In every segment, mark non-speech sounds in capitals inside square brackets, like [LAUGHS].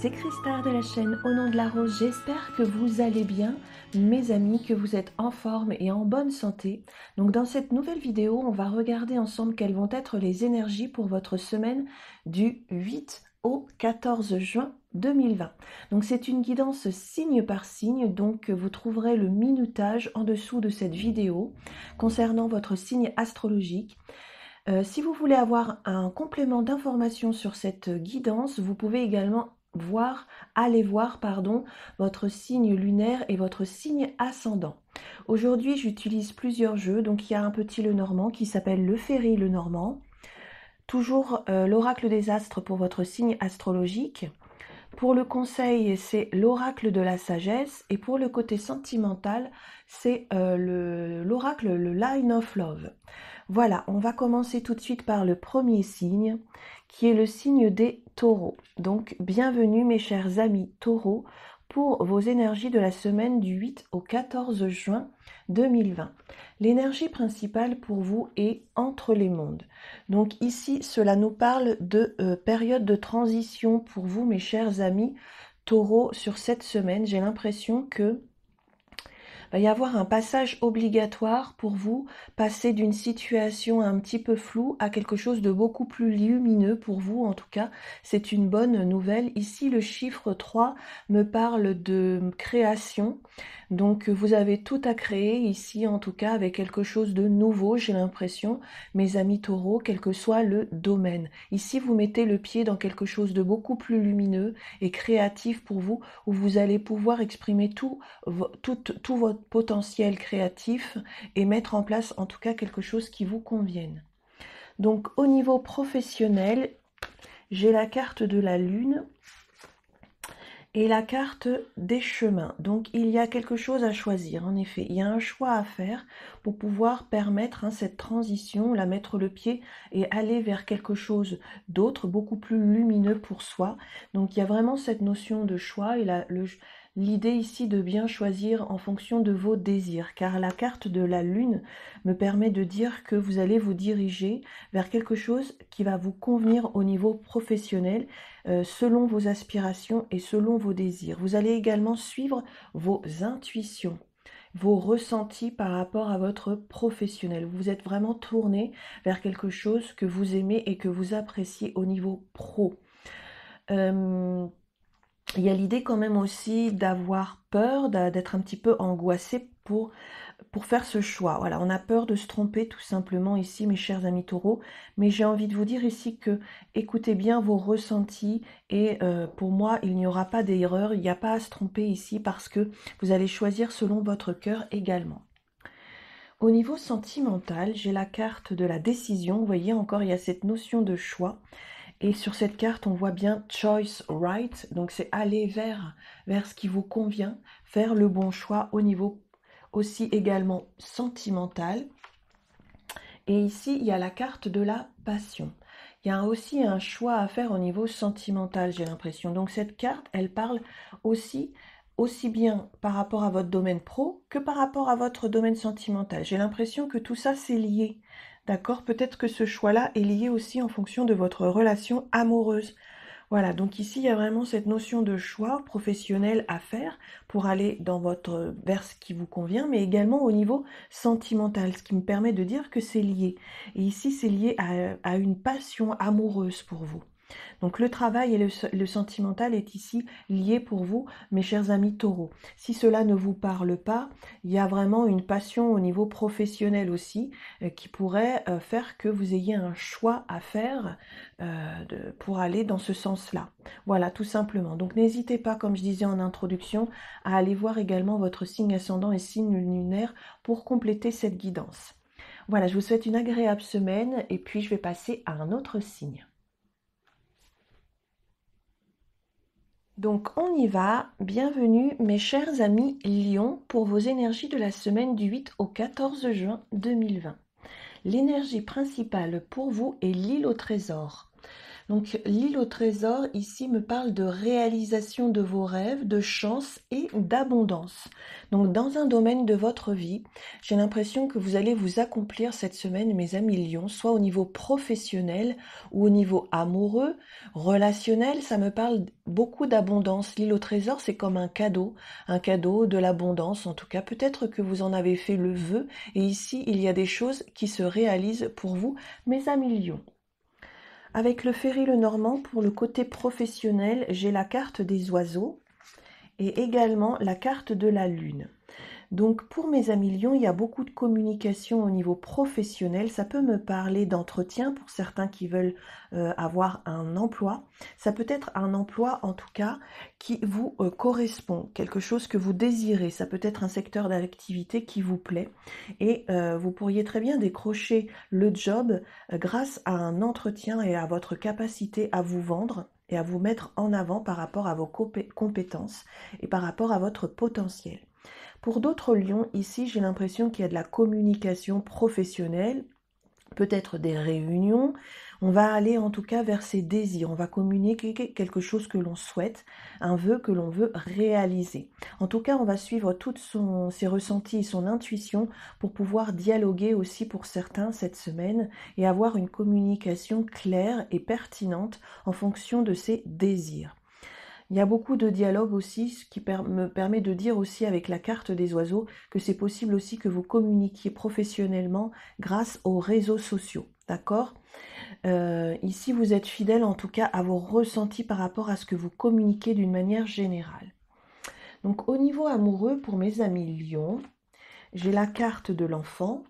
c'est Christard de la chaîne Au nom de la rose. J'espère que vous allez bien, mes amis, que vous êtes en forme et en bonne santé. Donc dans cette nouvelle vidéo, on va regarder ensemble quelles vont être les énergies pour votre semaine du 8 au 14 juin 2020. Donc c'est une guidance signe par signe, donc vous trouverez le minutage en dessous de cette vidéo concernant votre signe astrologique. Euh, si vous voulez avoir un complément d'information sur cette guidance, vous pouvez également voir, aller voir, pardon, votre signe lunaire et votre signe ascendant. Aujourd'hui, j'utilise plusieurs jeux, donc il y a un petit le normand qui s'appelle le ferry le normand, toujours euh, l'oracle des astres pour votre signe astrologique. Pour le conseil, c'est l'oracle de la sagesse et pour le côté sentimental, c'est euh, l'oracle, le line of love. Voilà, on va commencer tout de suite par le premier signe qui est le signe des taureaux. Donc bienvenue mes chers amis taureaux pour vos énergies de la semaine du 8 au 14 juin 2020. L'énergie principale pour vous est entre les mondes. Donc ici, cela nous parle de euh, période de transition pour vous, mes chers amis taureaux, sur cette semaine. J'ai l'impression que va y avoir un passage obligatoire pour vous, passer d'une situation un petit peu floue à quelque chose de beaucoup plus lumineux pour vous. En tout cas, c'est une bonne nouvelle. Ici, le chiffre 3 me parle de création. Donc euh, vous avez tout à créer ici, en tout cas avec quelque chose de nouveau, j'ai l'impression, mes amis taureaux, quel que soit le domaine. Ici, vous mettez le pied dans quelque chose de beaucoup plus lumineux et créatif pour vous, où vous allez pouvoir exprimer tout, tout votre potentiel créatif et mettre en place en tout cas quelque chose qui vous convienne. Donc au niveau professionnel, j'ai la carte de la lune et la carte des chemins. Donc il y a quelque chose à choisir, en effet. Il y a un choix à faire pour pouvoir permettre hein, cette transition, la mettre le pied et aller vers quelque chose d'autre, beaucoup plus lumineux pour soi. Donc il y a vraiment cette notion de choix et la, le, L'idée ici de bien choisir en fonction de vos désirs, car la carte de la lune me permet de dire que vous allez vous diriger vers quelque chose qui va vous convenir au niveau professionnel, euh, selon vos aspirations et selon vos désirs. Vous allez également suivre vos intuitions vos ressentis par rapport à votre professionnel. Vous êtes vraiment tourné vers quelque chose que vous aimez et que vous appréciez au niveau pro. Euh, il y a l'idée quand même aussi d'avoir peur, d'être un petit peu angoissé pour, pour faire ce choix. Voilà, on a peur de se tromper tout simplement ici, mes chers amis taureaux. Mais j'ai envie de vous dire ici que écoutez bien vos ressentis et euh, pour moi, il n'y aura pas d'erreur, il n'y a pas à se tromper ici parce que vous allez choisir selon votre cœur également. Au niveau sentimental, j'ai la carte de la décision. Vous voyez encore, il y a cette notion de choix. Et sur cette carte, on voit bien choice right, donc c'est aller vers, vers ce qui vous convient, faire le bon choix au niveau aussi également sentimental. Et ici, il y a la carte de la passion. Il y a aussi un choix à faire au niveau sentimental, j'ai l'impression. Donc cette carte, elle parle aussi aussi bien par rapport à votre domaine pro que par rapport à votre domaine sentimental. J'ai l'impression que tout ça, c'est lié. D'accord Peut-être que ce choix-là est lié aussi en fonction de votre relation amoureuse. Voilà, donc ici, il y a vraiment cette notion de choix professionnel à faire pour aller dans votre vers ce qui vous convient, mais également au niveau sentimental, ce qui me permet de dire que c'est lié. Et ici, c'est lié à une passion amoureuse pour vous. Donc le travail et le, sentimental est ici lié pour vous, mes chers amis taureaux. Si cela ne vous parle pas, il y a vraiment une passion au niveau professionnel aussi euh, qui pourrait euh, faire que vous ayez un choix à faire euh, pour aller dans ce sens-là. Voilà, tout simplement. Donc n'hésitez pas, comme je disais en introduction, à aller voir également votre signe ascendant et signe lunaire pour compléter cette guidance. Voilà, je vous souhaite une agréable semaine et puis je vais passer à un autre signe. Donc on y va, bienvenue mes chers amis Lyon pour vos énergies de la semaine du 8 au 14 juin 2020. L'énergie principale pour vous est l'île au trésor. Donc l'île au trésor ici me parle de réalisation de vos rêves, de chance et d'abondance. Donc dans un domaine de votre vie, j'ai l'impression que vous allez vous accomplir cette semaine, mes amis Lions, soit au niveau professionnel ou au niveau amoureux, relationnel, ça me parle beaucoup d'abondance. L'île au trésor, c'est comme un cadeau, un cadeau de l'abondance en tout cas. Peut-être que vous en avez fait le vœu et ici il y a des choses qui se réalisent pour vous, mes amis Lions. Avec le ferry le normand, pour le côté professionnel, j'ai la carte des oiseaux et également la carte de la lune. Donc pour mes amis Lyon, il y a beaucoup de communication au niveau professionnel. Ça peut me parler d'entretien pour certains qui veulent euh, avoir un emploi. Ça peut être un emploi en tout cas qui vous euh, correspond, quelque chose que vous désirez. Ça peut être un secteur d'activité qui vous plaît. Et euh, vous pourriez très bien décrocher le job grâce à un entretien et à votre capacité à vous vendre et à vous mettre en avant par rapport à vos compétences et par rapport à votre potentiel. Pour d'autres lions, ici, j'ai l'impression qu'il y a de la communication professionnelle, peut-être des réunions. On va aller en tout cas vers ses désirs, on va communiquer quelque chose que l'on souhaite, un vœu que l'on veut réaliser. En tout cas, on va suivre toutes son, ses ressentis, son intuition pour pouvoir dialoguer aussi pour certains cette semaine et avoir une communication claire et pertinente en fonction de ses désirs. Il y a beaucoup de dialogues aussi, ce qui me permet de dire aussi avec la carte des oiseaux que c'est possible aussi que vous communiquiez professionnellement grâce aux réseaux sociaux. D'accord euh, Ici, vous êtes fidèle en tout cas à vos ressentis par rapport à ce que vous communiquez d'une manière générale. Donc au niveau amoureux, pour mes amis Lyon, j'ai la carte de l'enfant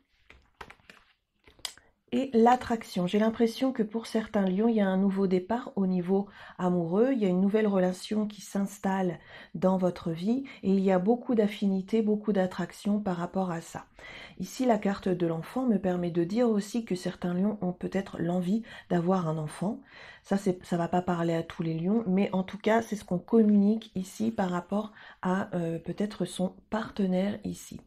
et l'attraction. J'ai l'impression que pour certains lions, il y a un nouveau départ au niveau amoureux, il y a une nouvelle relation qui s'installe dans votre vie et il y a beaucoup d'affinités, beaucoup d'attraction par rapport à ça. Ici, la carte de l'enfant me permet de dire aussi que certains lions ont peut-être l'envie d'avoir un enfant. Ça, ça va pas parler à tous les lions, mais en tout cas, c'est ce qu'on communique ici par rapport à euh, peut-être son partenaire ici.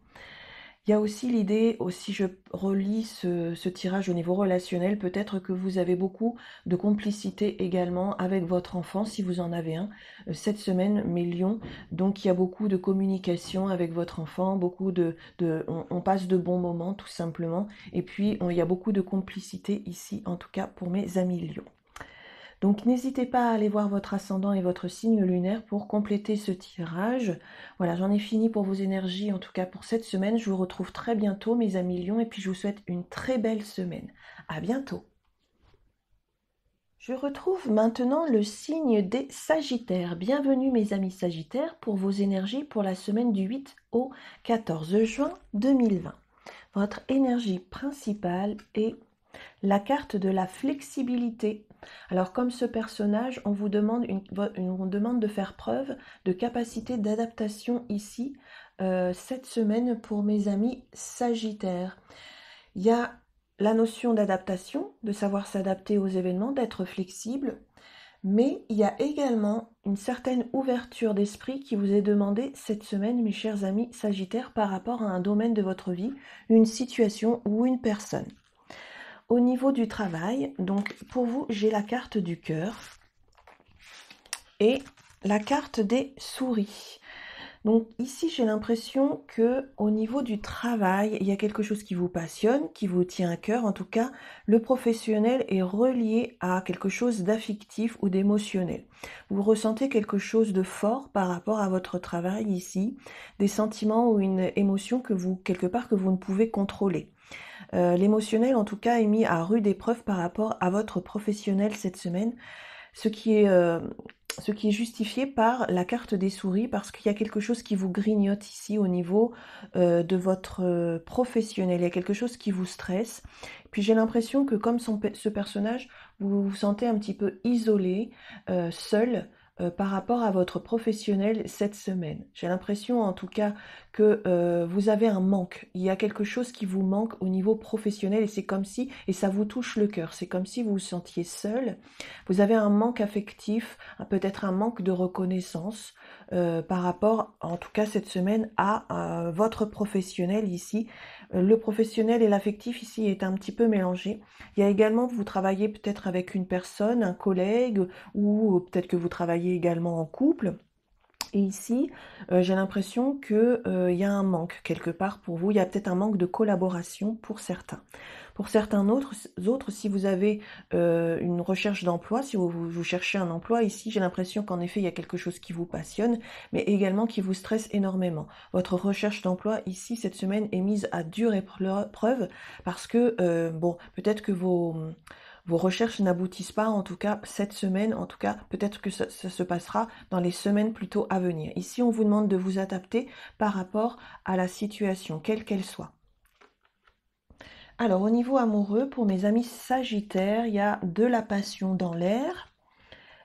Il y a aussi l'idée, oh, si je relis ce, tirage au niveau relationnel, peut-être que vous avez beaucoup de complicité également avec votre enfant, si vous en avez un. Euh, cette semaine, mes lions, donc il y a beaucoup de communication avec votre enfant, beaucoup de, on, passe de bons moments tout simplement, et puis il y a beaucoup de complicité ici, en tout cas pour mes amis lions. Donc n'hésitez pas à aller voir votre ascendant et votre signe lunaire pour compléter ce tirage. Voilà, j'en ai fini pour vos énergies, en tout cas pour cette semaine. Je vous retrouve très bientôt, mes amis Lyon et puis je vous souhaite une très belle semaine. À bientôt. Je retrouve maintenant le signe des Sagittaires. Bienvenue mes amis Sagittaires pour vos énergies pour la semaine du 8 au 14 juin 2020. Votre énergie principale est la carte de la flexibilité alors comme ce personnage, on vous demande, une, demande de faire preuve de capacité d'adaptation ici euh, cette semaine pour mes amis sagittaires. Il y a la notion d'adaptation, de savoir s'adapter aux événements, d'être flexible, mais il y a également une certaine ouverture d'esprit qui vous est demandée cette semaine, mes chers amis sagittaires, par rapport à un domaine de votre vie, une situation ou une personne. Au niveau du travail, donc pour vous, j'ai la carte du cœur et la carte des souris. Donc ici, j'ai l'impression que au niveau du travail, il y a quelque chose qui vous passionne, qui vous tient à cœur. En tout cas, le professionnel est relié à quelque chose d'affectif ou d'émotionnel. Vous ressentez quelque chose de fort par rapport à votre travail ici, des sentiments ou une émotion que vous quelque part que vous ne pouvez contrôler. Euh, l'émotionnel, en tout cas, est mis à rude épreuve par rapport à votre professionnel cette semaine, euh, ce qui est, justifié par la carte des souris, parce qu'il y a quelque chose qui vous grignote ici au niveau euh, de votre professionnel, il y a quelque chose qui vous stresse. Puis j'ai l'impression que comme ce personnage, vous vous sentez un petit peu isolé, seul, euh, par rapport à votre professionnel cette semaine. J'ai l'impression en tout cas que euh, vous avez un manque. Il y a quelque chose qui vous manque au niveau professionnel et c'est comme si, et ça vous touche le cœur, c'est comme si vous vous sentiez seul. Vous avez un manque affectif, peut-être un manque de reconnaissance euh, par rapport en tout cas cette semaine à votre professionnel ici le professionnel et l'affectif ici est un petit peu mélangé. Il y a également, vous travaillez peut-être avec une personne, un collègue, ou peut-être que vous travaillez également en couple. Et ici, euh, j'ai l'impression qu'il euh, y a un manque quelque part pour vous. Il y a peut-être un manque de collaboration pour certains. Pour certains autres, si vous avez euh, une recherche d'emploi, si vous, cherchez un emploi, ici j'ai l'impression qu'en effet il y a quelque chose qui vous passionne, mais également qui vous stresse énormément. Votre recherche d'emploi ici cette semaine est mise à dure épreuve parce que, euh, bon, peut-être que vos recherches n'aboutissent pas, en tout cas cette semaine, en tout cas peut-être que ça, se passera dans les semaines plutôt à venir. Ici, on vous demande de vous adapter par rapport à la situation, quelle qu'elle soit. Alors, au niveau amoureux, pour mes amis sagittaires, il y a de la passion dans l'air.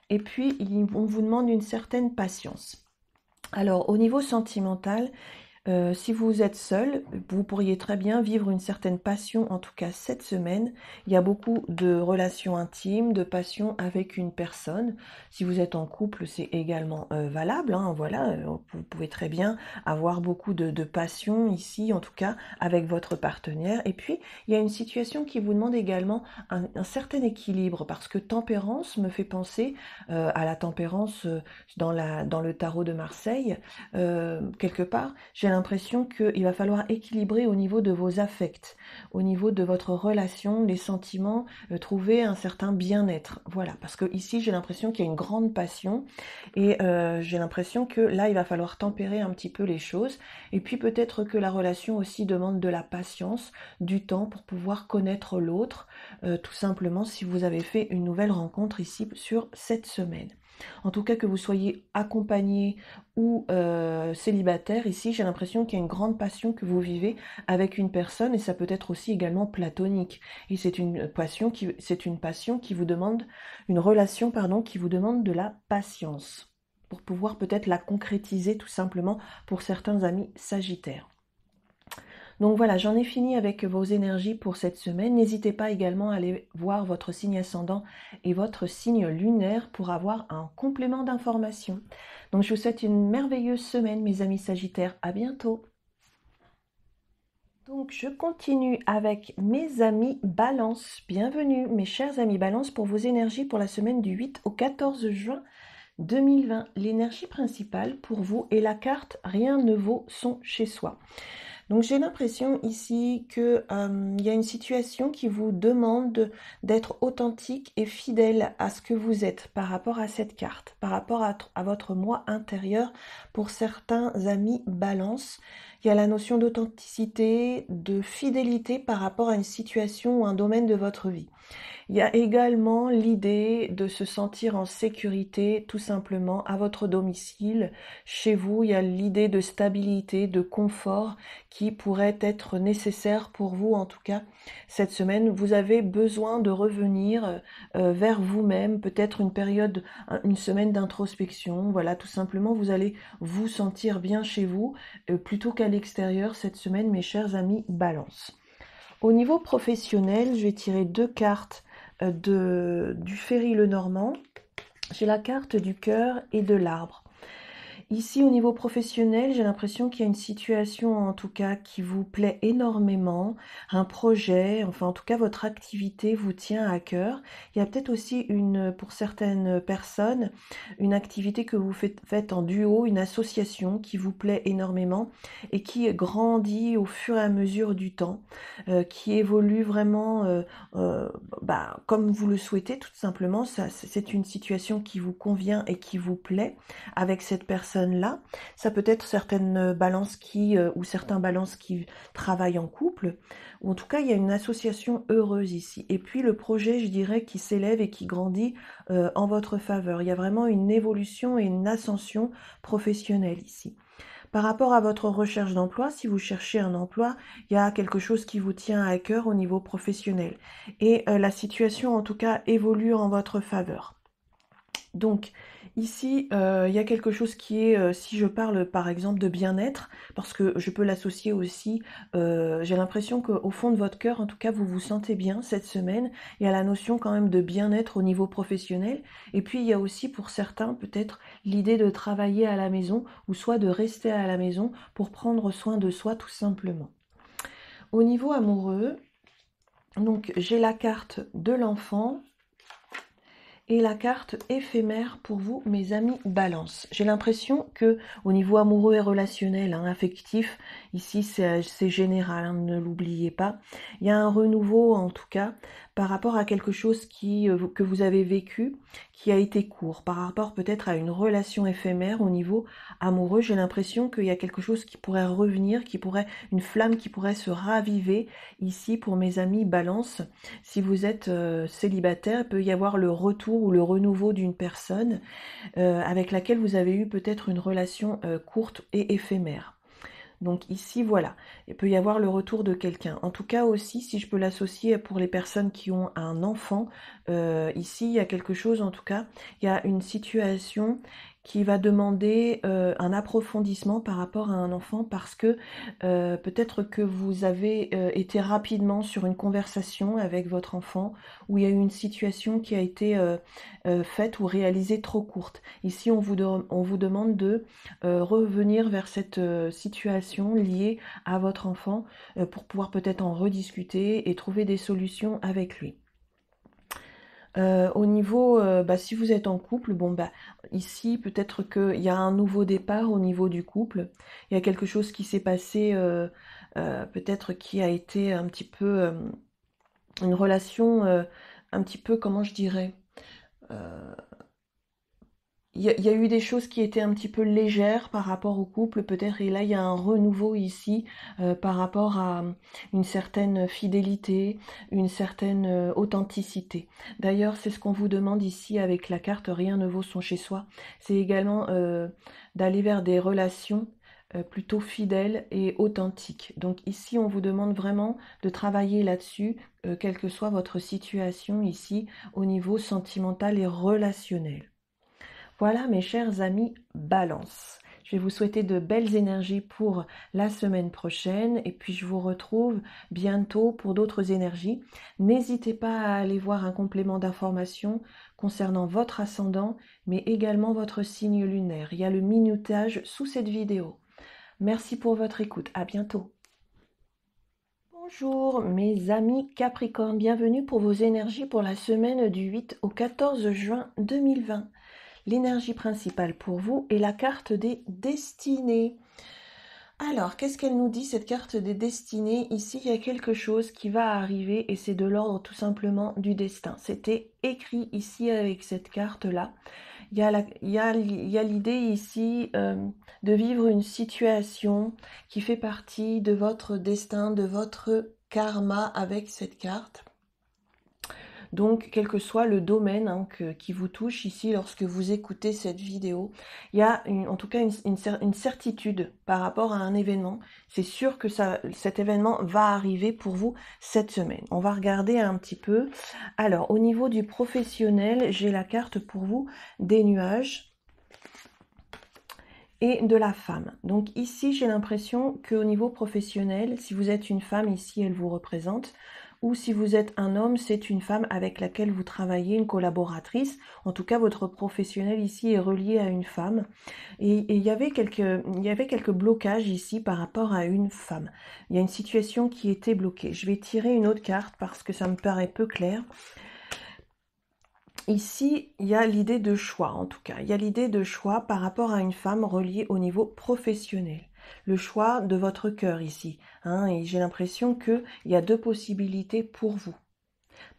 Et puis, on vous demande une certaine patience. Alors, au niveau sentimental, euh, si vous êtes seul, vous pourriez très bien vivre une certaine passion, en tout cas cette semaine. Il y a beaucoup de relations intimes, de passion avec une personne. Si vous êtes en couple, c'est également euh, valable. Hein, voilà, euh, vous pouvez très bien avoir beaucoup de, passion ici, en tout cas avec votre partenaire. Et puis, il y a une situation qui vous demande également un, certain équilibre, parce que tempérance me fait penser à la tempérance dans, dans le tarot de Marseille. quelque part, j'ai l'impression qu'il va falloir équilibrer au niveau de vos affects, au niveau de votre relation, les sentiments, euh, trouver un certain bien-être. Voilà, parce que ici j'ai l'impression qu'il y a une grande passion et euh, j'ai l'impression que là il va falloir tempérer un petit peu les choses. Et puis peut-être que la relation aussi demande de la patience, du temps pour pouvoir connaître l'autre, euh, tout simplement si vous avez fait une nouvelle rencontre ici sur cette semaine. En tout cas, que vous soyez accompagné ou euh, célibataire, ici, j'ai l'impression qu'il y a une grande passion que vous vivez avec une personne et ça peut être aussi également platonique. Et c'est une passion qui, c'est une passion qui vous demande, une relation, pardon, qui vous demande de la patience pour pouvoir peut-être la concrétiser tout simplement pour certains amis sagittaires. Donc voilà, j'en ai fini avec vos énergies pour cette semaine. N'hésitez pas également à aller voir votre signe ascendant et votre signe lunaire pour avoir un complément d'informations. Donc je vous souhaite une merveilleuse semaine mes amis Sagittaires. À bientôt. Donc je continue avec mes amis Balance. Bienvenue mes chers amis Balance pour vos énergies pour la semaine du 8 au 14 juin 2020. L'énergie principale pour vous est la carte Rien ne vaut son chez soi. Donc j'ai l'impression ici qu'il euh, y a une situation qui vous demande d'être authentique et fidèle à ce que vous êtes par rapport à cette carte, par rapport à votre moi intérieur. Pour certains amis balance, il y a la notion d'authenticité, de fidélité par rapport à une situation ou un domaine de votre vie. Il y a également l'idée de se sentir en sécurité tout simplement à votre domicile. Chez vous, il y a l'idée de stabilité, de confort qui pourrait être nécessaire pour vous en tout cas cette semaine. Vous avez besoin de revenir euh, vers vous-même, peut-être une période, une semaine d'introspection. Voilà, tout simplement, vous allez vous sentir bien chez vous euh, plutôt qu'à l'extérieur cette semaine, mes chers amis balance. Au niveau professionnel, je vais tirer deux cartes de, du Ferry le Normand. J'ai la carte du cœur et de l'arbre. Ici, au niveau professionnel, j'ai l'impression qu'il y a une situation, en tout cas, qui vous plaît énormément, un projet, enfin, en tout cas, votre activité vous tient à cœur. Il y a peut-être aussi une, pour certaines personnes, une activité que vous faites, en duo, une association qui vous plaît énormément et qui grandit au fur et à mesure du temps, euh, qui évolue vraiment euh, euh, bah, comme vous le souhaitez, tout simplement. Ça, c'est une situation qui vous convient et qui vous plaît avec cette personne là Ça peut être certaines balances qui, euh, ou certains balances qui travaillent en couple. Ou en tout cas, il y a une association heureuse ici. Et puis le projet, je dirais, qui s'élève et qui grandit euh, en votre faveur. Il y a vraiment une évolution et une ascension professionnelle ici. Par rapport à votre recherche d'emploi, si vous cherchez un emploi, il y a quelque chose qui vous tient à cœur au niveau professionnel. Et euh, la situation, en tout cas, évolue en votre faveur. Donc ici, euh, il y a quelque chose qui est, euh, si je parle par exemple de bien-être, parce que je peux l'associer aussi, euh, j'ai l'impression qu'au fond de votre cœur, en tout cas, vous vous sentez bien cette semaine. Il y a la notion quand même de bien-être au niveau professionnel. Et puis il y a aussi pour certains peut-être l'idée de travailler à la maison ou soit de rester à la maison pour prendre soin de soi tout simplement. Au niveau amoureux, donc j'ai la carte de l'enfant, et la carte éphémère pour vous, mes amis balance. J'ai l'impression que au niveau amoureux et relationnel, hein, affectif, ici c'est euh, général, hein, ne l'oubliez pas. Il y a un renouveau en tout cas par rapport à quelque chose qui, euh, que vous avez vécu, qui a été court, par rapport peut-être à une relation éphémère au niveau amoureux. J'ai l'impression qu'il y a quelque chose qui pourrait revenir, qui pourrait, une flamme qui pourrait se raviver ici pour mes amis balance. Si vous êtes euh, célibataire, il peut y avoir le retour ou le renouveau d'une personne euh, avec laquelle vous avez eu peut-être une relation courte et éphémère. Donc ici, voilà, il peut y avoir le retour de quelqu'un. En tout cas aussi, si je peux l'associer pour les personnes qui ont un enfant, euh, ici, il y a quelque chose, en tout cas, il y a une situation qui va demander euh, un approfondissement par rapport à un enfant parce que euh, peut-être que vous avez euh, été rapidement sur une conversation avec votre enfant où il y a eu une situation qui a été faite ou réalisée trop courte. Ici, on vous, on vous demande de revenir vers cette situation liée à votre enfant pour pouvoir peut-être en rediscuter et trouver des solutions avec lui. Euh, au niveau, euh, bah, si vous êtes en couple, bon bah ici peut-être qu'il y a un nouveau départ au niveau du couple. Il y a quelque chose qui s'est passé, euh, peut-être qui a été un petit peu une relation, un petit peu comment je dirais, il y, a eu des choses qui étaient un petit peu légères par rapport au couple peut-être et là il y a un renouveau ici euh, par rapport à hum, une certaine fidélité, une certaine euh, authenticité. D'ailleurs c'est ce qu'on vous demande ici avec la carte rien ne vaut son chez soi. C'est également euh, d'aller vers des relations plutôt fidèles et authentiques. Donc ici, on vous demande vraiment de travailler là-dessus, quelle que soit votre situation ici, au niveau sentimental et relationnel. Voilà mes chers amis balance. Je vais vous souhaiter de belles énergies pour la semaine prochaine et puis je vous retrouve bientôt pour d'autres énergies. N'hésitez pas à aller voir un complément d'information concernant votre ascendant mais également votre signe lunaire. Il y a le minutage sous cette vidéo. Merci pour votre écoute. À bientôt. Bonjour mes amis Capricorne, bienvenue pour vos énergies pour la semaine du 8 au 14 juin 2020. L'énergie principale pour vous est la carte des destinées. Alors, qu'est-ce qu'elle nous dit cette carte des destinées Ici, il y a quelque chose qui va arriver et c'est de l'ordre tout simplement du destin. C'était écrit ici avec cette carte-là. Il y a l'idée ici euh, de vivre une situation qui fait partie de votre destin, de votre karma avec cette carte. Donc, quel que soit le domaine hein, qui vous touche ici lorsque vous écoutez cette vidéo, il y a en tout cas une, certitude par rapport à un événement. C'est sûr que ça, cet événement va arriver pour vous cette semaine. On va regarder un petit peu. Alors, au niveau du professionnel, j'ai la carte pour vous des nuages et de la femme. Donc ici, j'ai l'impression qu'au niveau professionnel, si vous êtes une femme, ici, elle vous représente ou si vous êtes un homme, c'est une femme avec laquelle vous travaillez, une collaboratrice. En tout cas, votre professionnel ici est relié à une femme. Et, il, y avait quelques, il y avait quelques blocages ici par rapport à une femme. Il y a une situation qui était bloquée. Je vais tirer une autre carte parce que ça me paraît peu clair. Ici, il y a l'idée de choix, en tout cas. Il y a l'idée de choix par rapport à une femme reliée au niveau professionnel le choix de votre cœur ici. Hein, et j'ai l'impression qu'il y a deux possibilités pour vous.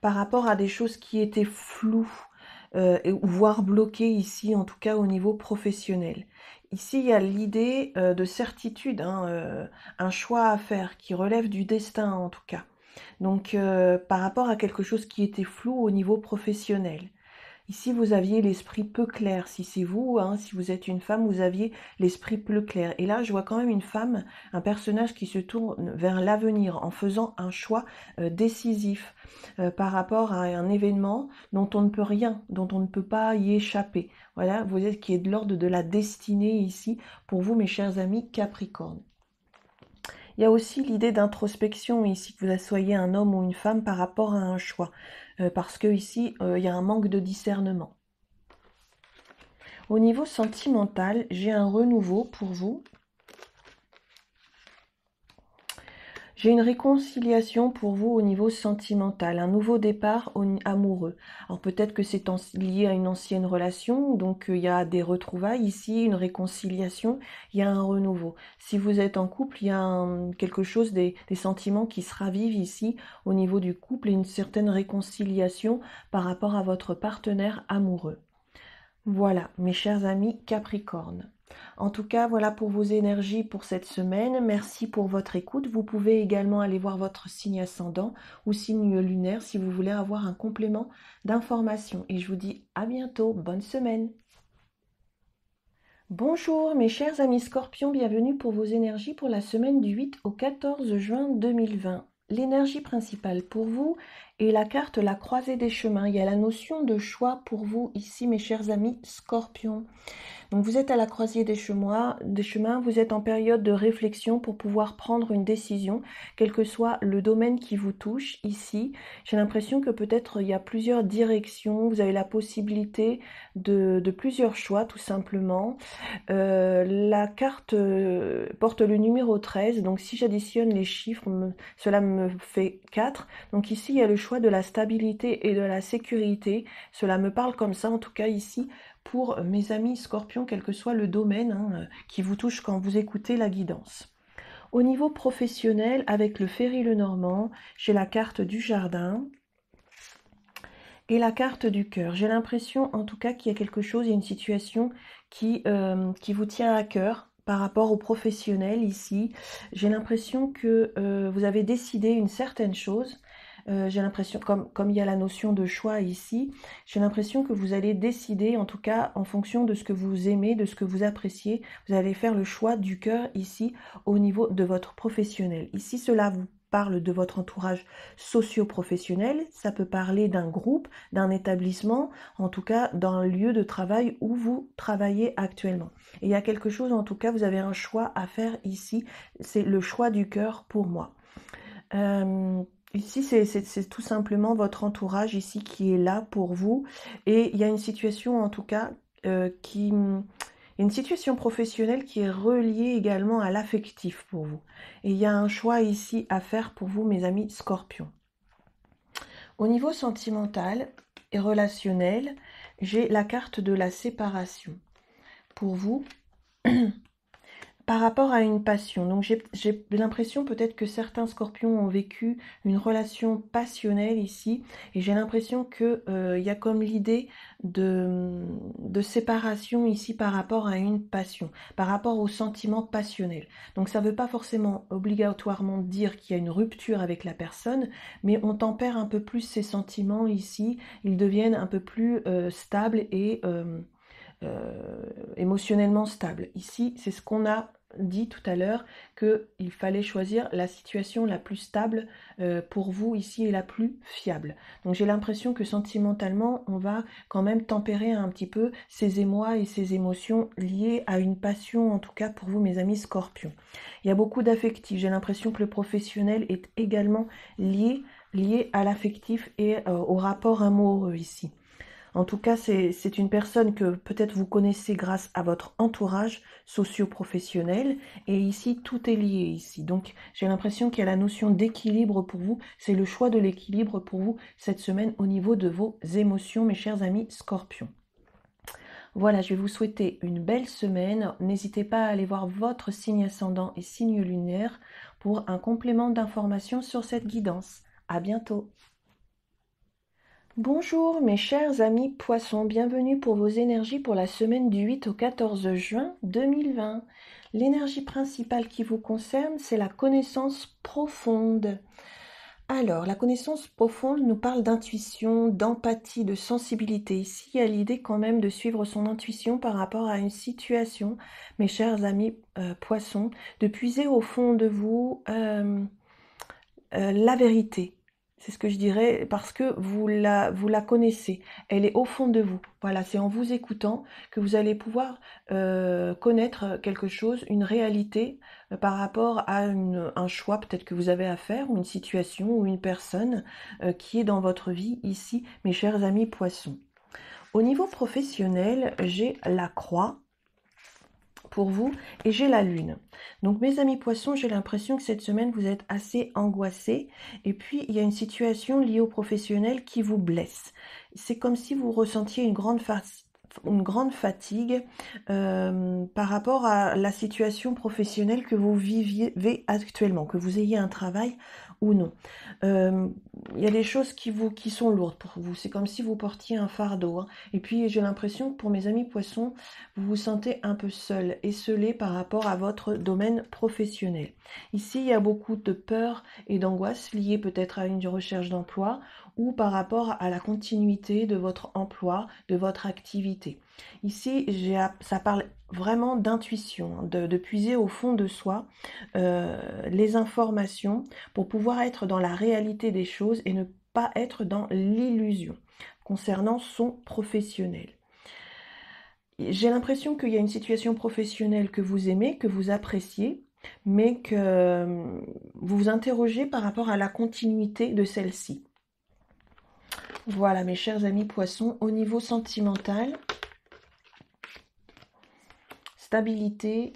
Par rapport à des choses qui étaient floues, euh, voire bloquées ici, en tout cas au niveau professionnel. Ici, il y a l'idée euh, de certitude, hein, euh, un choix à faire qui relève du destin en tout cas. Donc, par rapport à quelque chose qui était flou au niveau professionnel. Ici, vous aviez l'esprit peu clair. Si c'est vous, hein, si vous êtes une femme, vous aviez l'esprit peu clair. Et là, je vois quand même une femme, un personnage qui se tourne vers l'avenir en faisant un choix euh, décisif euh, par rapport à un événement dont on ne peut rien, dont on ne peut pas y échapper. Voilà, vous êtes qui est de l'ordre de la destinée ici pour vous, mes chers amis Capricorne. Il y a aussi l'idée d'introspection ici, que vous soyez un homme ou une femme par rapport à un choix. Euh, parce que ici, euh, il y a un manque de discernement. Au niveau sentimental, j'ai un renouveau pour vous J'ai une réconciliation pour vous au niveau sentimental, un nouveau départ amoureux. Alors peut-être que c'est lié à une ancienne relation, donc euh, il y a des retrouvailles ici, une réconciliation, il y a un renouveau. Si vous êtes en couple, il y a quelque chose, des, des, sentiments qui se ravivent ici au niveau du couple et une certaine réconciliation par rapport à votre partenaire amoureux. Voilà, mes chers amis Capricorne. En tout cas, voilà pour vos énergies pour cette semaine. Merci pour votre écoute. Vous pouvez également aller voir votre signe ascendant ou signe lunaire si vous voulez avoir un complément d'information. Et je vous dis à bientôt. Bonne semaine. Bonjour mes chers amis scorpions, bienvenue pour vos énergies pour la semaine du 8 au 14 juin 2020. L'énergie principale pour vous et la carte La croisée des chemins, il y a la notion de choix pour vous ici, mes chers amis scorpion Donc vous êtes à la croisée des chemins, des chemins, vous êtes en période de réflexion pour pouvoir prendre une décision, quel que soit le domaine qui vous touche ici. J'ai l'impression que peut-être il y a plusieurs directions, vous avez la possibilité de, plusieurs choix tout simplement. Euh, la carte euh, porte le numéro 13, donc si j'additionne les chiffres, cela me fait 4. Donc ici il y le choix de la stabilité et de la sécurité. Cela me parle comme ça, en tout cas ici, pour euh, mes amis scorpions, quel que soit le domaine hein, euh, qui vous touche quand vous écoutez la guidance. Au niveau professionnel, avec le ferry le Normand, j'ai la carte du jardin et la carte du cœur. J'ai l'impression en tout cas qu'il y a quelque chose, il une situation euh, qui, vous tient à cœur par rapport au professionnel ici. J'ai l'impression que vous avez décidé une certaine chose euh, j'ai l'impression, comme, comme il y a la notion de choix ici, j'ai l'impression que vous allez décider, en tout cas en fonction de ce que vous aimez, de ce que vous appréciez, vous allez faire le choix du cœur ici au niveau de votre professionnel. Ici, cela vous parle de votre entourage socio-professionnel, ça peut parler d'un groupe, d'un établissement, en tout cas d'un lieu de travail où vous travaillez actuellement. il y a quelque chose, en tout cas, vous avez un choix à faire ici, c'est le choix du cœur pour moi. Euh, Ici, c'est tout simplement votre entourage ici qui est là pour vous. Et il y a une situation, en tout cas, euh, qui... Mm, une situation professionnelle qui est reliée également à l'affectif pour vous. Et il y a un choix ici à faire pour vous, mes amis scorpions. Au niveau sentimental et relationnel, j'ai la carte de la séparation. Pour vous, [CLEARS THROAT] par rapport à une passion. Donc j'ai l'impression peut-être que certains scorpions ont vécu une relation passionnelle ici, et j'ai l'impression qu'il euh, y a comme l'idée de, de, séparation ici par rapport à une passion, par rapport au sentiment passionnel. Donc ça ne veut pas forcément obligatoirement dire qu'il y a une rupture avec la personne, mais on tempère un peu plus ces sentiments ici, ils deviennent un peu plus euh, stables et... Euh, émotionnellement stables. Ici, c'est ce qu'on a dit tout à l'heure qu'il fallait choisir la situation la plus stable euh, pour vous ici et la plus fiable. Donc j'ai l'impression que sentimentalement, on va quand même tempérer un petit peu ces émois et ces émotions liées à une passion, en tout cas pour vous mes amis scorpions. Il y a beaucoup d'affectifs. J'ai l'impression que le professionnel est également lié, à l'affectif et euh, au rapport amoureux ici. En tout cas, c'est une personne que peut-être vous connaissez grâce à votre entourage socio-professionnel. Et ici, tout est lié ici. Donc, j'ai l'impression qu'il y a la notion d'équilibre pour vous. C'est le choix de l'équilibre pour vous cette semaine au niveau de vos émotions, mes chers amis scorpions. Voilà, je vais vous souhaiter une belle semaine. N'hésitez pas à aller voir votre signe ascendant et signe lunaire pour un complément d'information sur cette guidance. À bientôt Bonjour mes chers amis poissons, bienvenue pour vos énergies pour la semaine du 8 au 14 juin 2020. L'énergie principale qui vous concerne, c'est la connaissance profonde. Alors, la connaissance profonde nous parle d'intuition, d'empathie, de sensibilité. Ici, il y a l'idée quand même de suivre son intuition par rapport à une situation, mes chers amis euh, poissons, de puiser au fond de vous euh, euh, la vérité c'est ce que je dirais parce que vous la, vous la connaissez. Elle est au fond de vous. Voilà, c'est en vous écoutant que vous allez pouvoir euh, connaître quelque chose, une réalité euh, par rapport à un choix peut-être que vous avez à faire, ou une situation, ou une personne euh, qui est dans votre vie ici, mes chers amis poissons. Au niveau professionnel, j'ai la croix vous et j'ai la lune. Donc mes amis poissons, j'ai l'impression que cette semaine vous êtes assez angoissés et puis il y a une situation liée au professionnel qui vous blesse. C'est comme si vous ressentiez une grande une grande fatigue euh, par rapport à la situation professionnelle que vous vivez actuellement, que vous ayez un travail ou non. Euh, il y a des choses qui, vous, qui sont lourdes pour vous. C'est comme si vous portiez un fardeau. Hein. Et puis j'ai l'impression que pour mes amis poissons, vous vous sentez un peu seul, et esselé par rapport à votre domaine professionnel. Ici, il y a beaucoup de peur et d'angoisse liées peut-être à une recherche d'emploi ou par rapport à la continuité de votre emploi, de votre activité. Ici, ça parle vraiment d'intuition, hein, de, puiser au fond de soi euh, les informations pour pouvoir être dans la réalité des choses et ne pas être dans l'illusion concernant son professionnel. J'ai l'impression qu'il y a une situation professionnelle que vous aimez, que vous appréciez, mais que euh, vous vous interrogez par rapport à la continuité de celle-ci. Voilà, mes chers amis poissons, au niveau sentimental, stabilité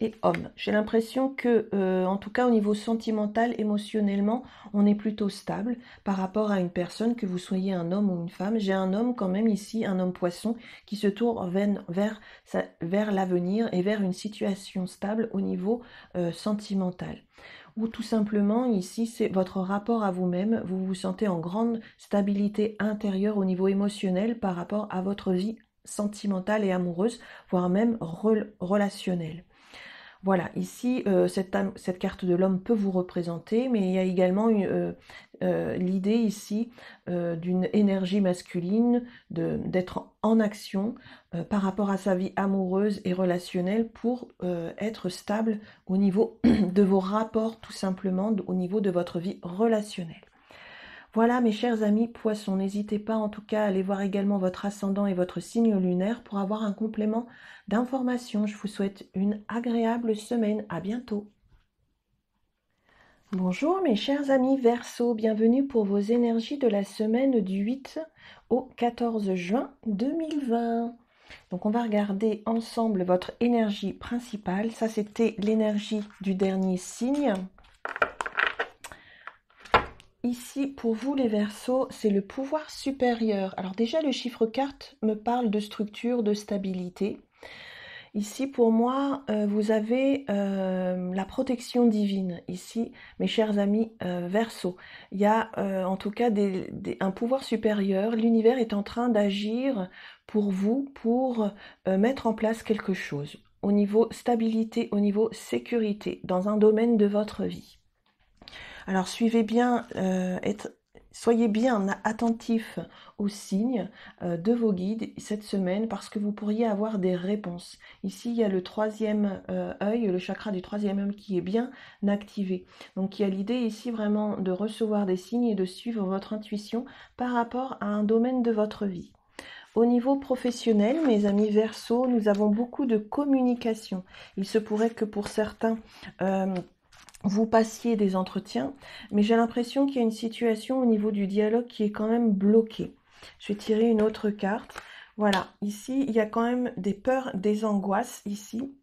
et homme. J'ai l'impression que, euh, en tout cas au niveau sentimental, émotionnellement, on est plutôt stable par rapport à une personne, que vous soyez un homme ou une femme. J'ai un homme quand même ici, un homme poisson, qui se tourne vers, vers, l'avenir et vers une situation stable au niveau euh, sentimental ou tout simplement ici, c'est votre rapport à vous-même. Vous vous sentez en grande stabilité intérieure au niveau émotionnel par rapport à votre vie sentimentale et amoureuse, voire même relationnelle. Voilà, ici, euh, cette, carte de l'homme peut vous représenter, mais il y a également euh, euh, l'idée ici d'une énergie masculine, d'être en action par rapport à sa vie amoureuse et relationnelle pour être stable au niveau [CLEARS THROAT] de vos rapports, tout simplement, au niveau de votre vie relationnelle. Voilà mes chers amis poissons, n'hésitez pas en tout cas à aller voir également votre ascendant et votre signe lunaire pour avoir un complément d'informations. Je vous souhaite une agréable semaine, à bientôt. Bonjour mes chers amis Verseau, bienvenue pour vos énergies de la semaine du 8 au 14 juin 2020. Donc on va regarder ensemble votre énergie principale. Ça c'était l'énergie du dernier signe. Ici, pour vous les versos, c'est le pouvoir supérieur. Alors déjà, le chiffre carte me parle de structure, de stabilité. Ici, pour moi, euh, vous avez euh, la protection divine. Ici, mes chers amis euh, versos il y a en tout cas un pouvoir supérieur. L'univers est en train d'agir pour vous, pour mettre en place quelque chose au niveau stabilité, au niveau sécurité, dans un domaine de votre vie. Alors suivez bien, euh, soyez bien attentifs aux signes euh, de vos guides cette semaine parce que vous pourriez avoir des réponses. Ici, il y a le troisième euh, œil, le chakra du troisième œil qui est bien activé. Donc il y a l'idée ici vraiment de recevoir des signes et de suivre votre intuition par rapport à un domaine de votre vie. Au niveau professionnel, mes amis verso, nous avons beaucoup de communication. Il se pourrait que pour certains, vous passiez des entretiens, mais j'ai l'impression qu'il y a une situation au niveau du dialogue qui est quand même bloquée. Je vais tirer une autre carte. Voilà, ici, il y a quand même des peurs, des angoisses ici.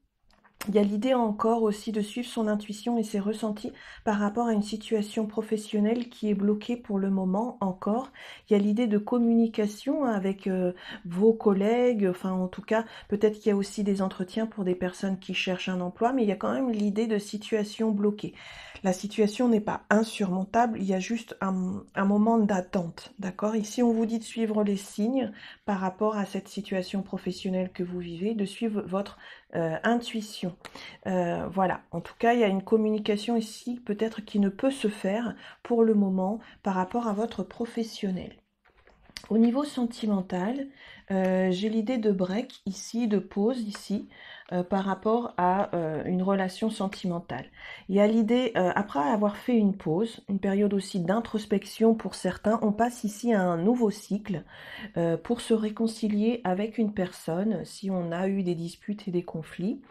Il y a l'idée encore aussi de suivre son intuition et ses ressentis par rapport à une situation professionnelle qui est bloquée pour le moment encore. Il y a l'idée de communication avec euh, vos collègues, enfin en tout cas peut-être qu'il y a aussi des entretiens pour des personnes qui cherchent un emploi, mais il y a quand même l'idée de situation bloquée. La situation n'est pas insurmontable, il y a juste un moment d'attente, d'accord Ici on vous dit de suivre les signes par rapport à cette situation professionnelle que vous vivez, de suivre votre euh, intuition. Euh, voilà, en tout cas, il y a une communication ici peut-être qui ne peut se faire pour le moment par rapport à votre professionnel. Au niveau sentimental, euh, j'ai l'idée de break ici, de pause ici, euh, par rapport à euh, une relation sentimentale. Il y a l'idée, après avoir fait une pause, une période aussi d'introspection pour certains, on passe ici à un nouveau cycle pour se réconcilier avec une personne si on a eu des disputes et des conflits.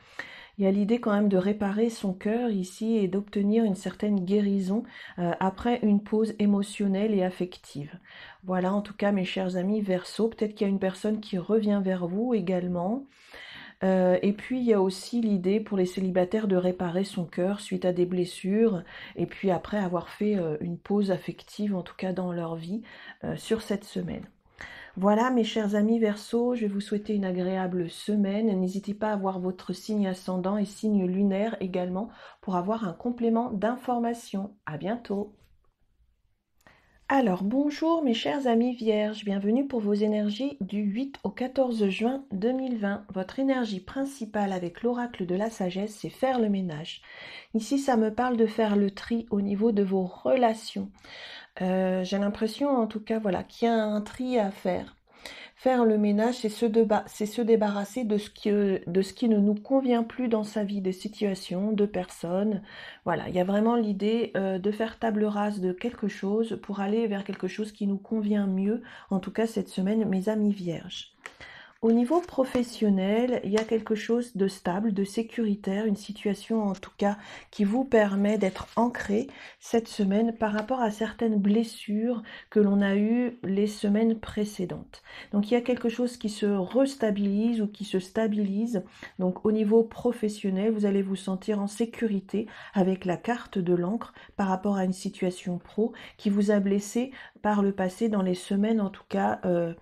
Il y a l'idée quand même de réparer son cœur ici et d'obtenir une certaine guérison euh, après une pause émotionnelle et affective. Voilà en tout cas mes chers amis Verseau, peut-être qu'il y a une personne qui revient vers vous également. Euh, et puis il y a aussi l'idée pour les célibataires de réparer son cœur suite à des blessures et puis après avoir fait euh, une pause affective en tout cas dans leur vie sur cette semaine. Voilà mes chers amis Verseau, je vais vous souhaiter une agréable semaine. N'hésitez pas à voir votre signe ascendant et signe lunaire également pour avoir un complément d'information. À bientôt. Alors bonjour mes chers amis vierges, bienvenue pour vos énergies du 8 au 14 juin 2020. Votre énergie principale avec l'oracle de la sagesse, c'est faire le ménage. Ici, ça me parle de faire le tri au niveau de vos relations. Euh, j'ai l'impression en tout cas voilà, qu'il y a un tri à faire. Faire le ménage, c'est se, c'est se, débarrasser de ce, qui, euh, de ce qui ne nous convient plus dans sa vie, des situations, de personnes. Voilà, il y a vraiment l'idée euh, de faire table rase de quelque chose pour aller vers quelque chose qui nous convient mieux, en tout cas cette semaine, mes amis vierges. Au niveau professionnel, il y a quelque chose de stable, de sécuritaire, une situation en tout cas qui vous permet d'être ancré cette semaine par rapport à certaines blessures que l'on a eues les semaines précédentes. Donc il y a quelque chose qui se restabilise ou qui se stabilise. Donc au niveau professionnel, vous allez vous sentir en sécurité avec la carte de l'encre par rapport à une situation pro qui vous a blessé par le passé, dans les semaines en tout cas euh,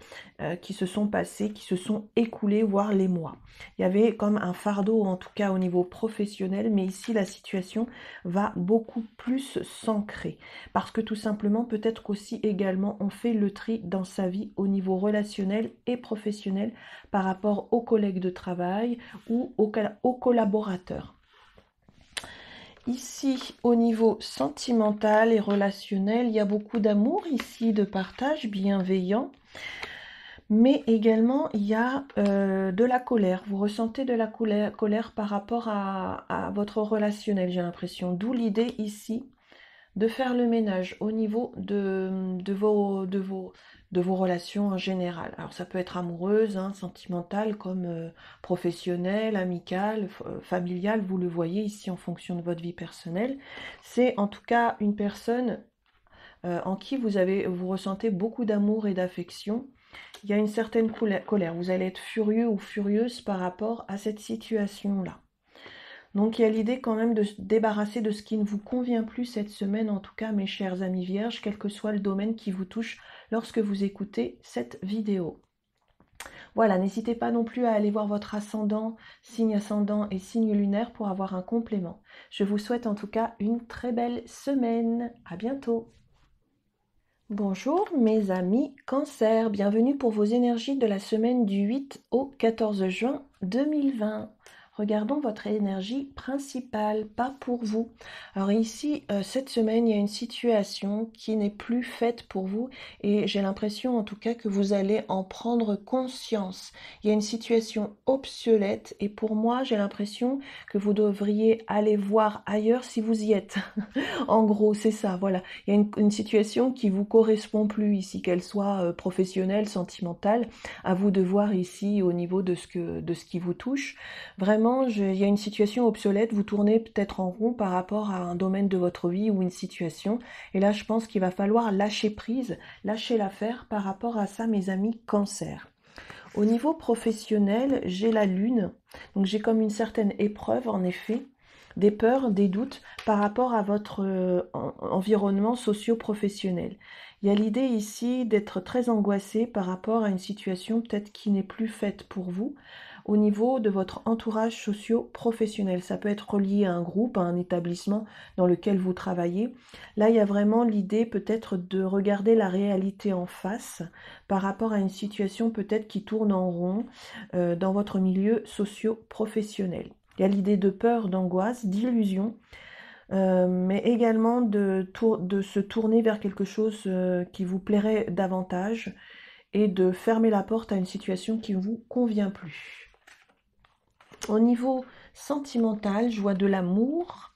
euh, qui se sont passées, qui se sont écoulées, voire les mois. Il y avait comme un fardeau en tout cas au niveau professionnel, mais ici la situation va beaucoup plus s'ancrer. Parce que tout simplement, peut-être qu'aussi également, on fait le tri dans sa vie au niveau relationnel et professionnel par rapport aux collègues de travail ou aux collaborateurs. Ici, au niveau sentimental et relationnel, il y a beaucoup d'amour ici, de partage bienveillant. Mais également, il y a euh, de la colère. Vous ressentez de la colère, par rapport à, votre relationnel, j'ai l'impression. D'où l'idée ici de faire le ménage au niveau de, vos, de vos de vos relations en général. Alors ça peut être amoureuse, hein, sentimentale, comme euh, professionnelle, amicale, euh, familiale, vous le voyez ici en fonction de votre vie personnelle. C'est en tout cas une personne euh, en qui vous, avez, vous ressentez beaucoup d'amour et d'affection. Il y a une certaine colère. Vous allez être furieux ou furieuse par rapport à cette situation-là. Donc il y a l'idée quand même de se débarrasser de ce qui ne vous convient plus cette semaine, en tout cas mes chers amis vierges, quel que soit le domaine qui vous touche lorsque vous écoutez cette vidéo. Voilà, n'hésitez pas non plus à aller voir votre ascendant, signe ascendant et signe lunaire pour avoir un complément. Je vous souhaite en tout cas une très belle semaine. À bientôt. Bonjour mes amis Cancer, bienvenue pour vos énergies de la semaine du 8 au 14 juin 2020. Regardons votre énergie principale, pas pour vous. Alors ici, euh, cette semaine, il y a une situation qui n'est plus faite pour vous et j'ai l'impression en tout cas que vous allez en prendre conscience. Il y a une situation obsolète et pour moi, j'ai l'impression que vous devriez aller voir ailleurs si vous y êtes. [LAUGHS] en gros, c'est ça, voilà. Il y a une, situation qui vous correspond plus ici, qu'elle soit euh, professionnelle, sentimentale, à vous de voir ici au niveau de ce, que, de ce qui vous touche. Vraiment, il y a une situation obsolète, vous tournez peut-être en rond par rapport à un domaine de votre vie ou une situation. Et là, je pense qu'il va falloir lâcher prise, lâcher l'affaire par rapport à ça, mes amis cancer. Au niveau professionnel, j'ai la lune, donc j'ai comme une certaine épreuve en effet, des peurs, des doutes par rapport à votre euh, environnement socio-professionnel. Il y a l'idée ici d'être très angoissé par rapport à une situation peut-être qui n'est plus faite pour vous, au niveau de votre entourage socio-professionnel. Ça peut être relié à un groupe, à un établissement dans lequel vous travaillez. Là, il y a vraiment l'idée peut-être de regarder la réalité en face par rapport à une situation peut-être qui tourne en rond euh, dans votre milieu socio-professionnel. Il y a l'idée de peur, d'angoisse, d'illusion. Euh, mais également de, de, se tourner vers quelque chose euh, qui vous plairait davantage et de fermer la porte à une situation qui ne vous convient plus. Au niveau sentimental, je vois de l'amour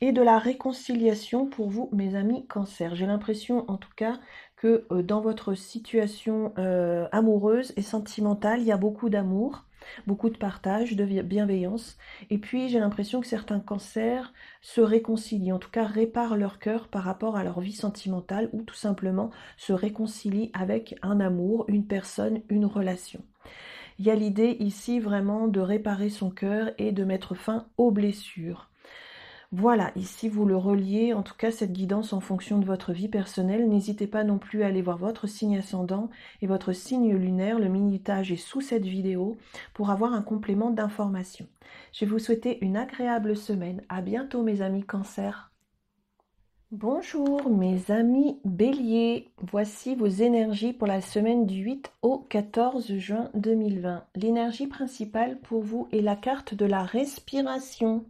et de la réconciliation pour vous, mes amis cancer. J'ai l'impression, en tout cas, que euh, dans votre situation euh, amoureuse et sentimentale, il y a beaucoup d'amour, beaucoup de partage, de bienveillance. Et puis, j'ai l'impression que certains cancers se réconcilient, en tout cas réparent leur cœur par rapport à leur vie sentimentale ou tout simplement se réconcilient avec un amour, une personne, une relation. Il y a l'idée ici vraiment de réparer son cœur et de mettre fin aux blessures. Voilà, ici vous le reliez, en tout cas cette guidance en fonction de votre vie personnelle. N'hésitez pas non plus à aller voir votre signe ascendant et votre signe lunaire, le minutage est sous cette vidéo pour avoir un complément d'information. Je vais vous souhaiter une agréable semaine. À bientôt mes amis cancer. Bonjour mes amis béliers, voici vos énergies pour la semaine du 8 au 14 juin 2020. L'énergie principale pour vous est la carte de la respiration.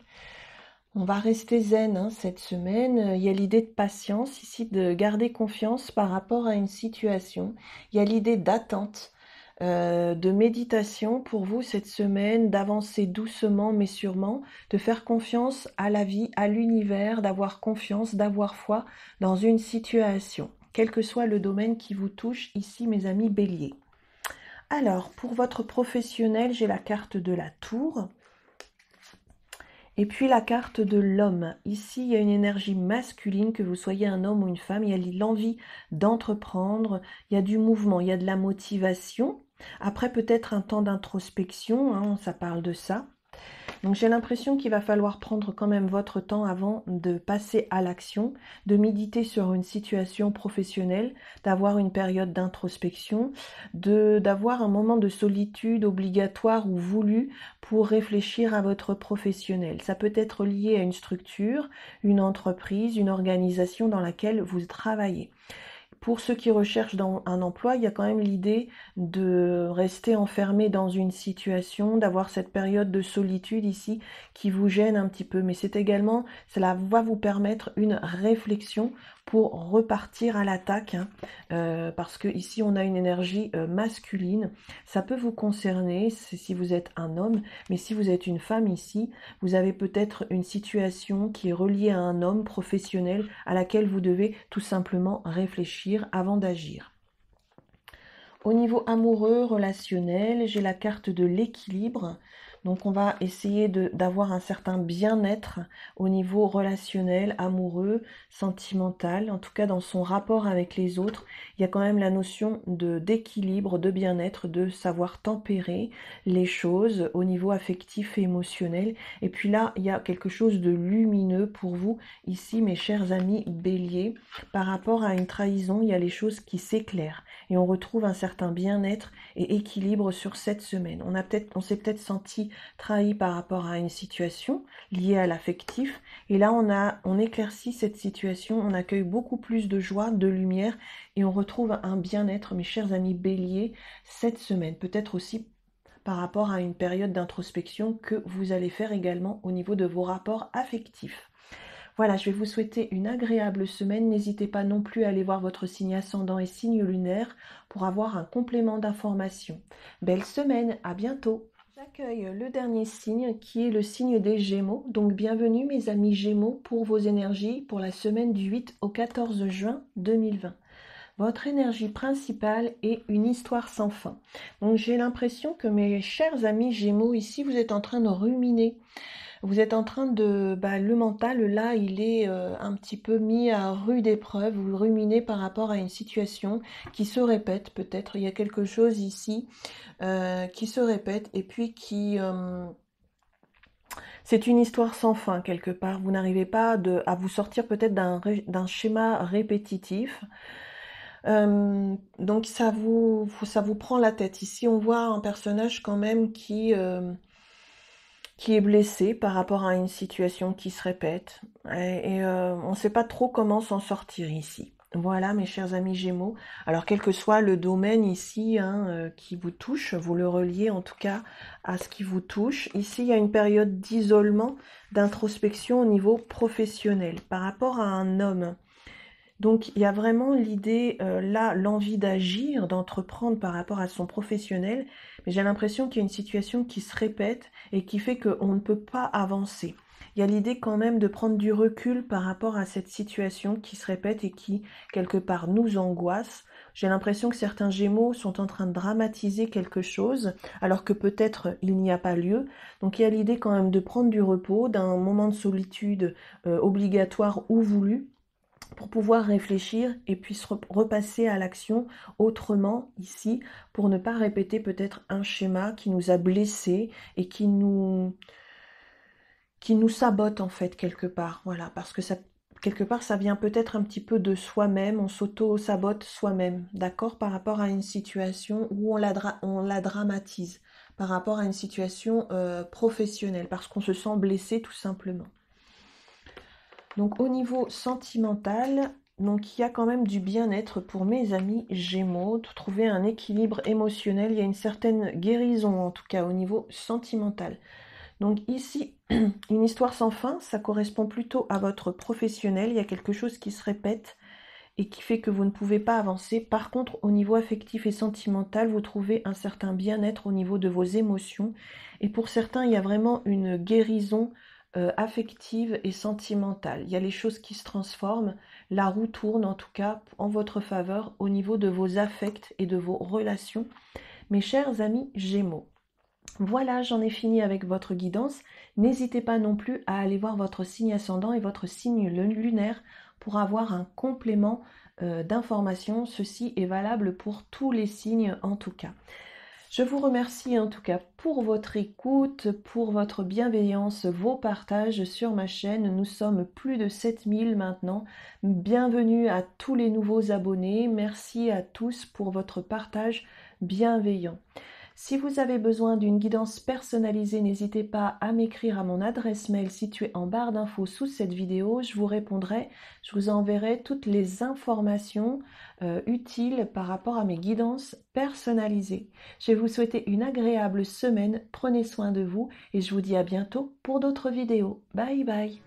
On va rester zen hein, cette semaine. Il y a l'idée de patience ici, de garder confiance par rapport à une situation. Il y a l'idée d'attente euh, de méditation pour vous cette semaine, d'avancer doucement mais sûrement, de faire confiance à la vie, à l'univers, d'avoir confiance, d'avoir foi dans une situation, quel que soit le domaine qui vous touche ici, mes amis béliers. Alors, pour votre professionnel, j'ai la carte de la tour. Et puis la carte de l'homme. Ici, il y a une énergie masculine, que vous soyez un homme ou une femme. Il y a l'envie d'entreprendre, il y a du mouvement, il y a de la motivation. Après, peut-être un temps d'introspection, hein, ça parle de ça. Donc j'ai l'impression qu'il va falloir prendre quand même votre temps avant de passer à l'action, de méditer sur une situation professionnelle, d'avoir une période d'introspection, d'avoir un moment de solitude obligatoire ou voulu pour réfléchir à votre professionnel. Ça peut être lié à une structure, une entreprise, une organisation dans laquelle vous travaillez pour ceux qui recherchent un emploi, il y a quand même l'idée de rester enfermé dans une situation, d'avoir cette période de solitude ici qui vous gêne un petit peu. Mais c'est également, cela va vous permettre une réflexion pour repartir à l'attaque, hein. euh, parce que ici on a une énergie euh, masculine. Ça peut vous concerner si vous êtes un homme, mais si vous êtes une femme ici, vous avez peut-être une situation qui est reliée à un homme professionnel à laquelle vous devez tout simplement réfléchir avant d'agir. Au niveau amoureux, relationnel, j'ai la carte de l'équilibre. Donc on va essayer d'avoir un certain bien-être au niveau relationnel, amoureux, sentimental, en tout cas dans son rapport avec les autres. Il y a quand même la notion d'équilibre, de, bien-être, de savoir tempérer les choses au niveau affectif et émotionnel. Et puis là, il y a quelque chose de lumineux pour vous ici, mes chers amis béliers. Par rapport à une trahison, il y a les choses qui s'éclairent et on retrouve un certain bien-être et équilibre sur cette semaine. On, on s'est peut-être senti trahi par rapport à une situation liée à l'affectif. Et là, on, a, on éclaircit cette situation, on accueille beaucoup plus de joie, de lumière, et on retrouve un bien-être, mes chers amis béliers, cette semaine. Peut-être aussi par rapport à une période d'introspection que vous allez faire également au niveau de vos rapports affectifs. Voilà, je vais vous souhaiter une agréable semaine. N'hésitez pas non plus à aller voir votre signe ascendant et signe lunaire pour avoir un complément d'information. Belle semaine, à bientôt J'accueille le dernier signe qui est le signe des Gémeaux. Donc bienvenue mes amis Gémeaux pour vos énergies pour la semaine du 8 au 14 juin 2020. Votre énergie principale est une histoire sans fin. Donc j'ai l'impression que mes chers amis Gémeaux ici, vous êtes en train de ruminer vous êtes en train de... Bah, le mental, là, il est euh, un petit peu mis à rude épreuve. Vous ruminez par rapport à une situation qui se répète peut-être. Il y a quelque chose ici euh, qui se répète et puis qui... Euh, c'est une histoire sans fin quelque part. Vous n'arrivez pas à vous sortir peut-être d'un schéma répétitif. donc ça vous, ça vous prend la tête. Ici, on voit un personnage quand même qui, qui est blessé par rapport à une situation qui se répète. Et, euh, on ne sait pas trop comment s'en sortir ici. Voilà, mes chers amis Gémeaux. Alors, quel que soit le domaine ici hein, euh, qui vous touche, vous le reliez en tout cas à ce qui vous touche. Ici, il y a une période d'isolement, d'introspection au niveau professionnel par rapport à un homme. Donc, il y a vraiment l'idée, euh, là, l'envie d'agir, d'entreprendre par rapport à son professionnel j'ai l'impression qu'il y a une situation qui se répète et qui fait qu'on ne peut pas avancer. Il y a l'idée quand même de prendre du recul par rapport à cette situation qui se répète et qui, quelque part, nous angoisse. J'ai l'impression que certains Gémeaux sont en train de dramatiser quelque chose, alors que peut-être il n'y a pas lieu. Donc il y a l'idée quand même de prendre du repos, d'un moment de solitude euh, obligatoire ou voulu, pour pouvoir réfléchir et puis repasser à l'action autrement ici, pour ne pas répéter peut-être un schéma qui nous a blessés et qui nous qui nous sabote en fait quelque part. Voilà, parce que quelque part ça vient peut-être un petit peu de soi-même, on s'auto-sabote soi-même, d'accord, par rapport à une situation où on la, dramatise, par rapport à une situation euh, professionnelle, parce qu'on se sent blessé tout simplement. Donc au niveau sentimental, donc il y a quand même du bien-être pour mes amis Gémeaux, de trouver un équilibre émotionnel, il y a une certaine guérison en tout cas au niveau sentimental. Donc ici, [CLEARS THROAT] une histoire sans fin, ça correspond plutôt à votre professionnel, il y a quelque chose qui se répète et qui fait que vous ne pouvez pas avancer. Par contre, au niveau affectif et sentimental, vous trouvez un certain bien-être au niveau de vos émotions. Et pour certains, il y a vraiment une guérison euh, affective et sentimentale. Il y a les choses qui se transforment. La roue tourne en tout cas en votre faveur au niveau de vos affects et de vos relations. Mes chers amis Gémeaux. Voilà, j'en ai fini avec votre guidance. N'hésitez pas non plus à aller voir votre signe ascendant et votre signe lunaire pour avoir un complément euh, d'information, d'informations. Ceci est valable pour tous les signes en tout cas. Je vous remercie en tout cas pour votre écoute, pour votre bienveillance, vos partages sur ma chaîne. Nous sommes plus de 7000 maintenant. Bienvenue à tous les nouveaux abonnés. Merci à tous pour votre partage bienveillant. Si vous avez besoin d'une guidance personnalisée, n'hésitez pas à m'écrire à mon adresse mail située en barre d'infos sous cette vidéo. Je vous répondrai, je vous enverrai toutes les informations euh, utiles par rapport à mes guidances personnalisées. Je vais vous souhaiter une agréable semaine. Prenez soin de vous et je vous dis à bientôt pour d'autres vidéos. Bye bye